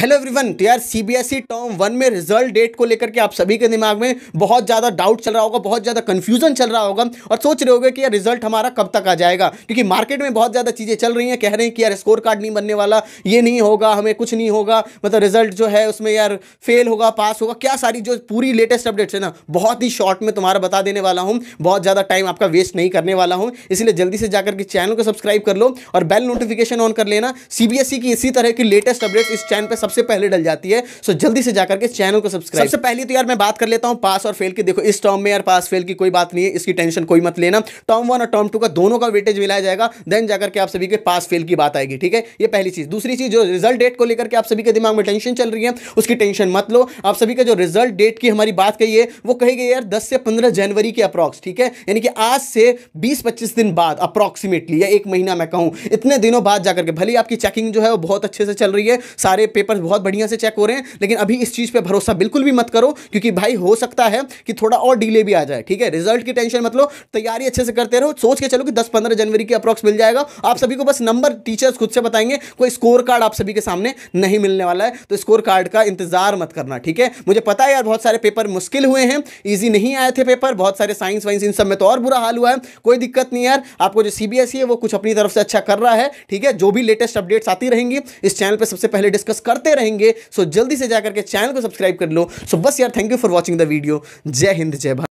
hello everyone तो यार CBSE term one में रिजल्ट डेट को लेकर के आप सभी के दिमाग में बहुत ज़्यादा डाउट चल रहा होगा बहुत ज़्यादा कन्फ्यूजन चल रहा होगा और सोच रहे होगे कि यार रिजल्ट हमारा कब तक आ जाएगा क्योंकि मार्केट में बहुत ज़्यादा चीज़ें चल रही हैं कह रहे हैं कि यार स्कोर कार्ड नहीं बनने वाला ये नहीं होगा हमें कुछ नहीं होगा मतलब रिजल्ट जो है उसमें यार फेल होगा पास होगा क्या सारी जो पूरी लेटेस्ट अपडेट्स है ना बहुत ही शॉर्ट में तुम्हारा बता देने वाला हूँ बहुत ज़्यादा टाइम आपका वेस्ट नहीं करने वाला हूँ इसलिए जल्दी से जाकर के चैनल को सब्सक्राइब कर लो और बेल नोटिफिकेशन ऑन कर लेना ई e की इसी तरह की लेटेस्ट अपडेट्स इस चैनल पर सबसे पहले डल जाती है सो जल्दी से जाकर के चैनल को सब्सक्राइब सबसे पहले तो यार मैं बात कर लेता हूँ पास और फेल की देखो इस टर्म में यार पास फेल की कोई बात नहीं है इसकी टेंशन कोई मत लेना टर्म वन और टर्म टू का दोनों का वेटेज मिलाया जाएगा देन जाकर के आप सभी के पास फेल की बात आएगी ठीक है ये पहली चीज दूसरी चीज जो रिजल्ट डेट को लेकर आप सभी के दिमाग में टेंशन चल रही है उसकी टेंशन मत लो आप सभी का जो रिजल्ट डेट की हमारी बात कही है वो कही गई यार दस से पंद्रह जनवरी के अप्रॉक्स ठीक है यानी कि आज से बीस पच्चीस दिन बाद अप्रॉक्सीमेटली या एक महीना मैं कहूँ इतने दिनों बाद जाकर के भले आपकी चेकिंग जो है वो बहुत अच्छे से चल रही है सारे पेपर नंबर्स बहुत बढ़िया से चेक हो रहे हैं लेकिन अभी इस चीज़ पर भरोसा बिल्कुल भी मत करो क्योंकि भाई हो सकता है कि थोड़ा और डिले भी आ जाए ठीक है रिजल्ट की टेंशन मतलब तैयारी अच्छे से करते रहो सोच के चलो कि दस पंद्रह जनवरी की अप्रॉक्स मिल जाएगा आप सभी को बस नंबर टीचर्स खुद से बताएंगे कोई स्कोर कार्ड आप सभी के सामने नहीं मिलने वाला है तो स्कोर कार्ड का इंतजार मत करना ठीक है मुझे पता है यार बहुत सारे पेपर मुश्किल हुए हैं ईजी नहीं आए थे पेपर बहुत सारे साइंस वाइंस इन सब में तो और बुरा हाल हुआ है कोई दिक्कत नहीं यार आपको जो सीबीएसई है वो कुछ अपनी तरफ से अच्छा कर रहा है ठीक है जो भी लेटेस्ट अपडेट्स आती रहेंगी इस चैनल पर सबसे पहले डिस्कस करते करते रहेंगे सो जल्दी से जाकर के चैनल को सब्सक्राइब कर लो सो बस यार thank you for watching the video जय हिंद जय भारत